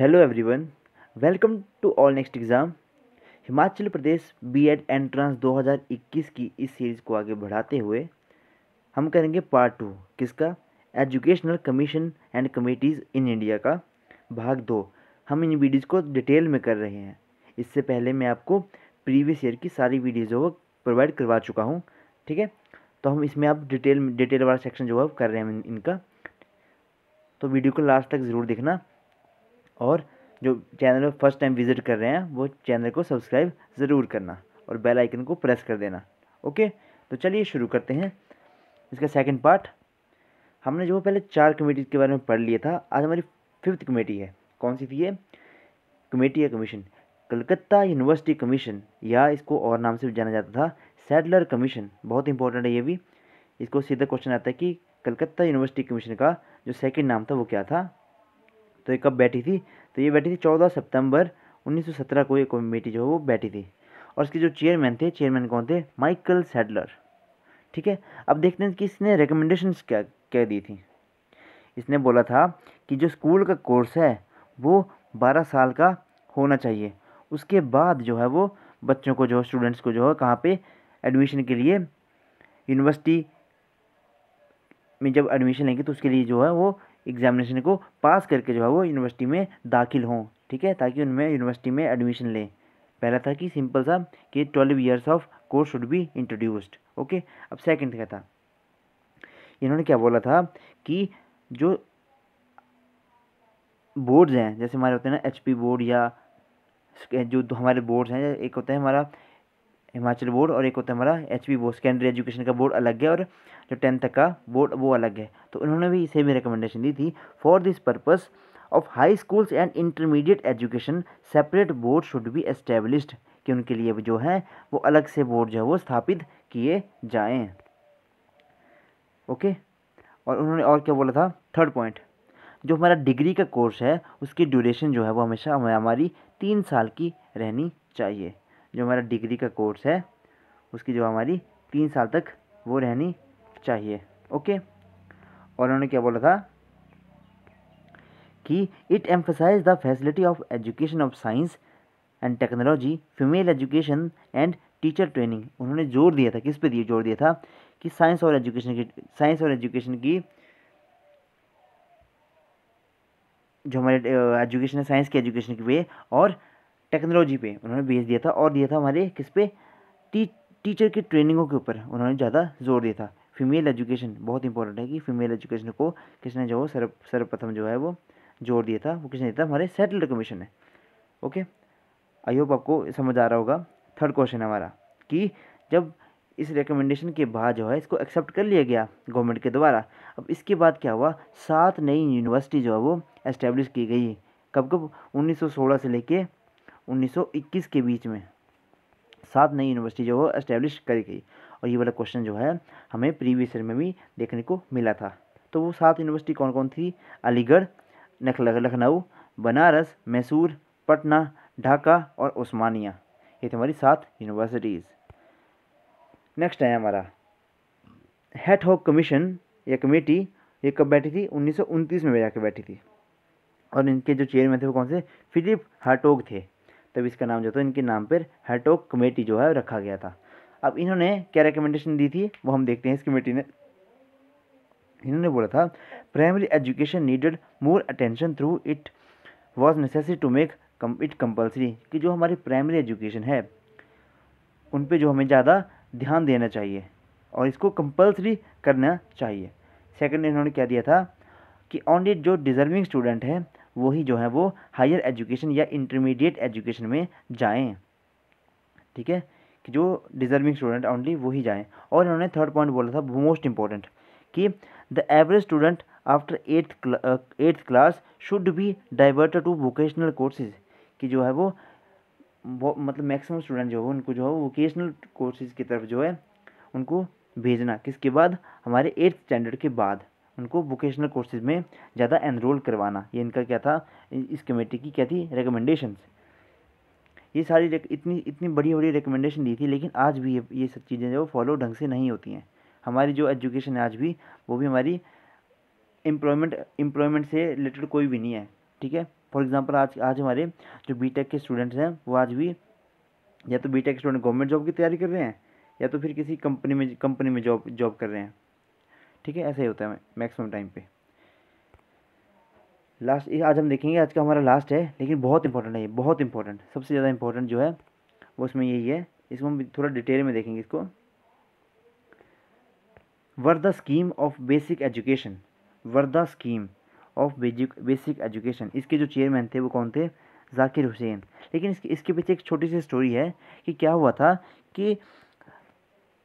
hello everyone welcome to all next exam Himachal Pradesh B Ed entrance 2021 की इस series को आगे बढ़ाते हुए हम करेंगे पार्ट टू किसका educational commission and committees in India का भाग दो हम इन वीडियोज़ को डिटेल में कर रहे हैं इससे पहले मैं आपको प्रीवियस ईयर की सारी वीडियोज़ वो प्रोवाइड करवा चुका हूँ ठीक है तो हम इसमें आप डिटेल डिटेल वाला सेक्शन जो है कर रहे हैं इनका तो वीडियो को लास्ट तक ज़रूर देखना और जो चैनल फर्स्ट टाइम विज़िट कर रहे हैं वो चैनल को सब्सक्राइब ज़रूर करना और बेल आइकन को प्रेस कर देना ओके तो चलिए शुरू करते हैं इसका सेकंड पार्ट हमने जो पहले चार कमेटी के बारे में पढ़ लिया था आज हमारी फिफ्थ कमेटी है कौन सी थी ये कमेटी या कमीशन कलकत्ता यूनिवर्सिटी कमीशन या इसको और नाम से भी जाना जाता था सैडलर कमीशन बहुत इंपॉर्टेंट है ये भी इसको सीधा क्वेश्चन आता है कि कलकत्ता यूनिवर्सिटी कमीशन का जो सेकंड नाम था वो क्या था तो ये कब बैठी थी तो ये बैठी थी चौदह सितंबर 1917 को ये कमेटी जो है वो बैठी थी और इसके जो चेयरमैन थे चेयरमैन कौन थे माइकल सैडलर ठीक है अब देखते हैं कि इसने रिकमेंडेशन क्या क्या दी थी इसने बोला था कि जो स्कूल का कोर्स है वो बारह साल का होना चाहिए उसके बाद जो है वो बच्चों को जो स्टूडेंट्स को जो है कहाँ पे एडमिशन के लिए यूनिवर्सिटी में जब एडमिशन लेंगे तो उसके लिए जो है वो एग्ज़ामिनेशन को पास करके जो है वो यूनिवर्सिटी में दाखिल हों ठीक है ताकि उनमें यूनिवर्सिटी में एडमिशन लें पहला था कि सिंपल सा कि twelve years of course should be introduced okay अब सेकंड क्या था इन्होंने क्या बोला था कि जो बोर्ड्स हैं जैसे हमारे होते हैं ना एच बोर्ड या जो हमारे बोर्ड्स हैं एक होता है हमारा हिमाचल बोर्ड और एक होता है हमारा H P board secondary education का बोर्ड अलग है और जो टेंथ तक का बोर्ड वो अलग है तो उन्होंने भी सेम ही रिकमेंडेशन दी थी for this purpose of high schools and intermediate education separate board should be established कि उनके लिए जो है वो अलग से बोर्ड जो है वो स्थापित किए जाएँ ओके और उन्होंने और क्या बोला था थर्ड पॉइंट जो हमारा डिग्री का कोर्स है उसकी ड्यूरेशन जो है वो हमेशा हमें हमारी तीन साल की रहनी चाहिए जो हमारा डिग्री का कोर्स है उसकी जो हमारी तीन साल तक वो रहनी चाहिए ओके और उन्होंने क्या बोला था कि it emphasise the facility of education of science and technology female education and teacher training उन्होंने जोर दिया था किस पे दिया जोर दिया था कि साइंस और एजुकेशन की साइंस और एजुकेशन की जो हमारे एजुकेशन है साइंस की एजुकेशन की वे और टेक्नोलॉजी पे उन्होंने बेस दिया था और दिया था हमारे किस पे टी टीचर की ट्रेनिंगों के ऊपर उन्होंने ज़्यादा जोर दिया था फीमेल एजुकेशन बहुत इंपॉर्टेंट है कि फीमेल एजुकेशन को किसने जो सर्व सर्वप्रथम जो है वो जोर दिया था वो किसने दिया था हमारे सेटल्ड कमीशन ने ओके आई होप आपको समझ आ रहा होगा थर्ड क्वेश्चन हमारा कि जब इस रिकमेंडेशन के बाद जो है इसको एक्सेप्ट कर लिया गया गवर्नमेंट के द्वारा अब इसके बाद क्या हुआ सात नई यूनिवर्सिटी जो है वो एस्टेब्लिश की गई कब कब 1916 से लेके 1921 के बीच में सात नई यूनिवर्सिटी जो है इस्टेब्लिश करी गई और ये वाला क्वेश्चन जो है हमें प्रीवियस ईयर में भी देखने को मिला था तो वो सात यूनिवर्सिटी कौन कौन थी अलीगढ़ लखनऊ बनारस मैसूर पटना ढाका और उस्मानिया ये थे हमारी सात यूनिवर्सिटीज़ नेक्स्ट है हमारा हेट हॉक कमीशन या कमेटी ये कब बैठी थी उन्नीस में जाकर बैठी थी और इनके जो चेयरमैन थे वो कौन से फिलिप हार्टोग थे तब इसका नाम जो था इनके नाम पर हैटोक कमेटी जो है रखा गया था अब इन्होंने क्या रिकमेंडेशन दी थी वो हम देखते हैं इस कमेटी ने इन्होंने बोला था primary education needed more attention through it was necessary to make it compulsory कि जो हमारी प्राइमरी एजुकेशन है उन पर जो हमें ज़्यादा ध्यान देना चाहिए और इसको कंपल्सरी करना चाहिए सेकेंड इन्होंने क्या दिया था कि ऑनली जो डिजर्विंग स्टूडेंट हैं वही जो है वो हायर एजुकेशन या इंटरमीडिएट एजुकेशन में जाएँ ठीक है कि जो डिजर्विंग स्टूडेंट ओनली वही जाएँ और इन्होंने थर्ड पॉइंट बोला था मोस्ट इंपॉर्टेंट कि the average student after eighth eighth class should be diverted to vocational courses कि जो है वो मतलब मैक्सिमम स्टूडेंट जो है उनको जो है वोकेशनल कोर्सेज की तरफ जो है उनको भेजना किसके बाद हमारे एट्थ स्टैंडर्ड के बाद उनको वोकेशनल कोर्सेज में ज़्यादा एनरोल करवाना ये इनका क्या था इस कमेटी की क्या थी रिकमेंडेशंस ये सारी इतनी इतनी बड़ी बड़ी रिकमेंडेशन दी थी लेकिन आज भी ये ये सब चीज़ें जो फॉलो ढंग से नहीं होती हैं हमारी जो एजुकेशन है आज भी वो भी हमारी एम्प्लॉयमेंट एम्प्लॉयमेंट से रिलेटेड कोई भी नहीं है ठीक है फॉर एग्ज़ाम्पल आज आज हमारे जो बी के स्टूडेंट्स हैं वो आज भी या तो बी स्टूडेंट गवर्नमेंट जॉब की तैयारी कर रहे हैं या तो फिर किसी कंपनी में कंपनी में जॉब जॉब कर रहे हैं ठीक है ऐसे ही होता है मैक्सिमम टाइम पे लास्ट आज हम देखेंगे आज का हमारा लास्ट है लेकिन बहुत इंपॉर्टेंट है ये बहुत इंपॉर्टेंट सबसे ज़्यादा इंपॉर्टेंट जो है वो इसमें यही है इसको हम थोड़ा डिटेल में देखेंगे इसको Wardha scheme of basic education Wardha scheme of basic education इसके जो चेयरमैन थे वो कौन थे जाकिर हुसैन लेकिन इसके इसके पीछे एक छोटी सी स्टोरी है कि क्या हुआ था कि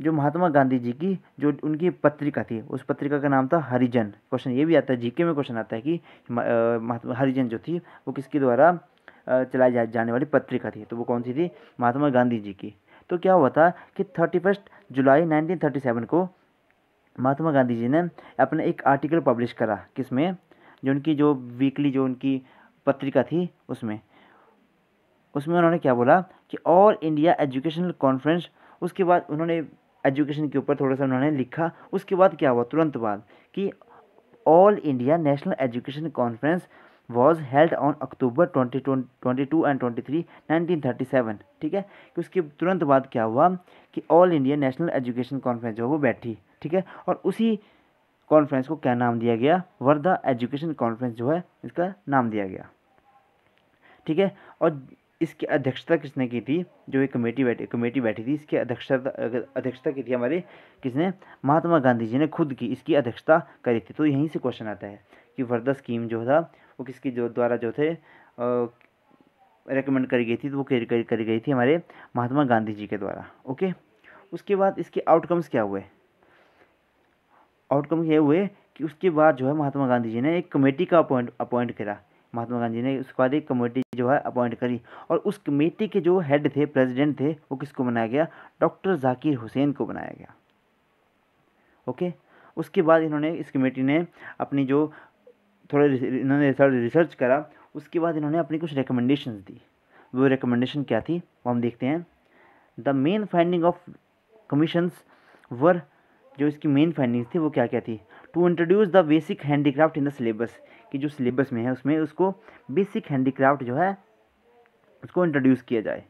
जो महात्मा गांधी जी की जो उनकी पत्रिका थी उस पत्रिका का नाम था हरिजन क्वेश्चन ये भी आता है जीके में क्वेश्चन आता है कि महात्मा हरिजन जो थी वो किसके द्वारा चलाई जा, जाने वाली पत्रिका थी तो वो कौन सी थी महात्मा गांधी जी की तो क्या हुआ था कि thirty first July nineteen thirty seven को महात्मा गांधी जी ने अपना एक आर्टिकल पब्लिश करा किसमें जो उनकी जो वीकली जो उनकी पत्रिका थी उसमें उसमें उन्होंने क्या बोला कि ऑल इंडिया एजुकेशनल कॉन्फ्रेंस उसके बाद उन्होंने एजुकेशन के ऊपर थोड़ा सा उन्होंने लिखा उसके बाद क्या हुआ तुरंत बाद कि all India national education conference was held on October twenty twenty two and twenty three nineteen thirty seven ठीक है कि उसके तुरंत बाद क्या हुआ कि all India national education conference जो वो बैठी ठीक है और उसी कॉन्फ्रेंस को क्या नाम दिया गया वर्धा एजुकेशन कॉन्फ्रेंस जो है इसका नाम दिया गया ठीक है और इसकी अध्यक्षता किसने की थी जो एक कमेटी बैठी कमेटी बैठी थी इसकी अध्यक्षता अध्यक्षता की थी हमारे किसने महात्मा गांधी जी ने खुद की इसकी अध्यक्षता करी थी तो यहीं से क्वेश्चन आता है कि वर्धा स्कीम जो था वो किसकी जो द्वारा जो थे रिकमेंड करी गई थी तो वो करी करी करी गई थी हमारे महात्मा गांधी जी के द्वारा ओके उसके बाद इसके आउटकम्स क्या हुए आउटकम ये हुए कि उसके बाद जो है महात्मा गांधी जी ने एक कमेटी का अपॉइंट अपॉइंट करा महात्मा गांधी ने उसके बाद एक कमेटी जो है अपॉइंट करी और उस कमेटी के जो हेड थे प्रेसिडेंट थे वो किसको बनाया गया डॉक्टर जाकिर हुसैन को बनाया गया ओके उसके बाद इन्होंने इस कमेटी ने अपनी जो थोड़े इन्होंने रिसर्च करा उसके बाद इन्होंने अपनी कुछ रिकमेंडेशन दी वो रिकमेंडेशन क्या थी वो हम देखते हैं the main finding of commissions were जो इसकी मेन फाइंडिंग्स थी वो क्या क्या थी to introduce the basic handicraft in the syllabus कि जो सिलेबस में है उसमें उसको बेसिक हैंडीक्राफ्ट जो है उसको इंट्रोड्यूस किया जाए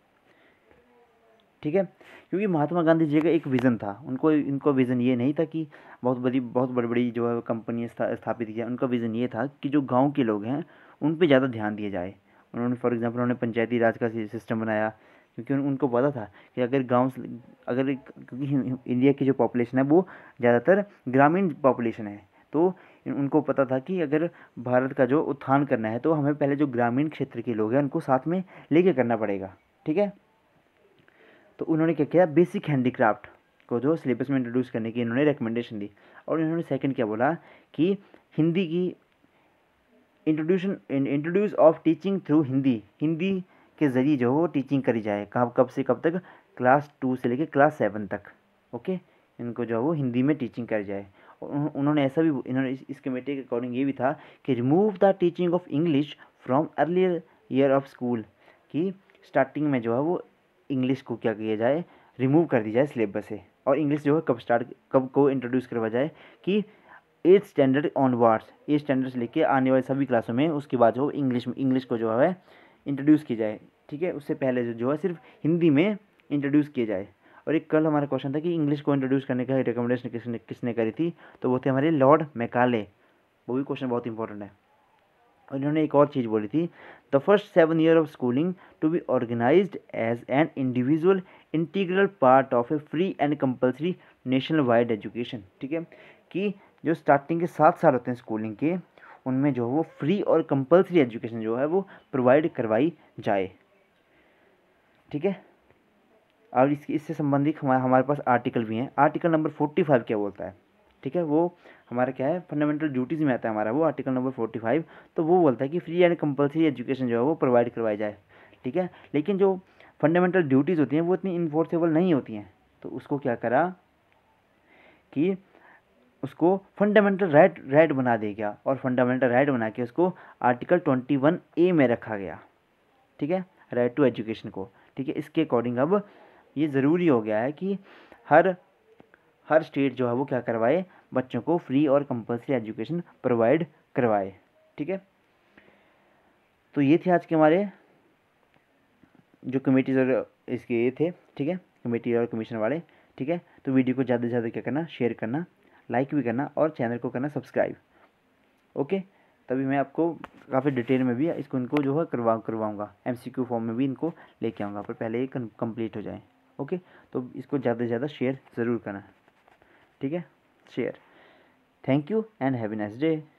ठीक है क्योंकि महात्मा गांधी जी का एक विज़न था उनको इनको विज़न ये नहीं था कि बहुत बड़ी बहुत बड़ी बड़ी जो है कंपनी स्थापित की जाए उनका विज़न ये था कि जो गांव के लोग हैं उन पर ज़्यादा ध्यान दिया जाए उन्होंने फॉर एग्जांपल उन्होंने पंचायती राज का सिस्टम बनाया क्योंकि उन, उनको पता था कि अगर गांव अगर क्योंकि इंडिया की जो पॉपुलेशन है वो ज़्यादातर ग्रामीण पॉपुलेशन है तो उनको पता था कि अगर भारत का जो उत्थान करना है तो हमें पहले जो ग्रामीण क्षेत्र के लोग हैं उनको साथ में लेके करना पड़ेगा ठीक है तो उन्होंने क्या किया बेसिक हैंडीक्राफ्ट को जो सिलेबस में इंट्रोड्यूस करने की इन्होंने रिकमेंडेशन दी और इन्होंने सेकंड क्या बोला कि हिंदी की introduction introduce of teaching through Hindi Hindi के ज़रिए जो है वो टीचिंग करी जाए कब कब से कब तक क्लास टू से लेकर क्लास सेवन तक ओके इनको जो है वो हिंदी में टीचिंग करी जाए और उन्होंने ऐसा भी इन्होंने इस, इस कमेटी के अकॉर्डिंग ये भी था कि remove the teaching of English from earlier year of school कि स्टार्टिंग में जो है वो इंग्लिश को क्या किया जाए रिमूव कर दी जाए सिलेबस से और इंग्लिश जो है कब स्टार्ट कब को इंट्रोड्यूस करवा जाए कि eight standard onwards eight standard से लेके आने वाले सभी क्लासों में उसके बाद जो इंग्लिश में इंग्लिश को जो है इंट्रोड्यूस की जाए ठीक है उससे पहले जो जो है सिर्फ हिंदी में इंट्रोड्यूस किया जाए और एक कल हमारा क्वेश्चन था कि इंग्लिश को इंट्रोड्यूस करने का रिकमेंडेशन किसने किसने करी थी तो वो थे हमारे लॉर्ड मैकाले वो भी क्वेश्चन बहुत इंपॉर्टेंट है और इन्होंने एक और चीज़ बोली थी the first seven year of schooling to be organise as an individual integral part of a free and compulsory national wide education ठीक है कि जो स्टार्टिंग के सात साल होते हैं स्कूलिंग के उनमें जो है वो फ्री और कंपलसरी एजुकेशन जो है वो प्रोवाइड करवाई जाए ठीक है और इसकी इससे संबंधित हमारे हमारे पास आर्टिकल भी हैं आर्टिकल नंबर फोर्टी फाइव क्या बोलता है ठीक है वो हमारा क्या है फंडामेंटल ड्यूटीज़ में आता है हमारा वो आर्टिकल नंबर फोर्टी फाइव तो वो बोलता है कि फ्री एंड कंपलसरी एजुकेशन जो है वो प्रोवाइड करवाई जाए ठीक है लेकिन जो फंडामेंटल ड्यूटीज़ होती हैं वो इतनी इन्फोर्सेबल नहीं होती हैं तो उसको क्या करा कि उसको फंडामेंटल राइट राइट बना दिया गया और फंडामेंटल राइट बना के उसको आर्टिकल ट्वेंटी वन ए में रखा गया ठीक है राइट टू एजुकेशन को ठीक है इसके अकॉर्डिंग अब ये ज़रूरी हो गया है कि हर हर स्टेट जो है वो क्या करवाए बच्चों को फ्री और कंपलसरी एजुकेशन प्रोवाइड करवाए ठीक है तो ये थे आज के हमारे जो कमेटीज़ और इसके ये थे ठीक है कमेटी और कमीशन वाले ठीक है तो वीडियो को ज़्यादा से ज़्यादा क्या करना शेयर करना लाइक भी करना और चैनल को करना सब्सक्राइब ओके तभी मैं आपको काफ़ी डिटेल में भी इसको इनको जो है करवा करवाऊँगा एम सी क्यू फॉर्म में भी इनको लेके आऊँगा पर पहले ये कंप्लीट हो जाए ओके तो इसको ज़्यादा से ज़्यादा शेयर ज़रूर करना ठीक है share thank you and have a nice day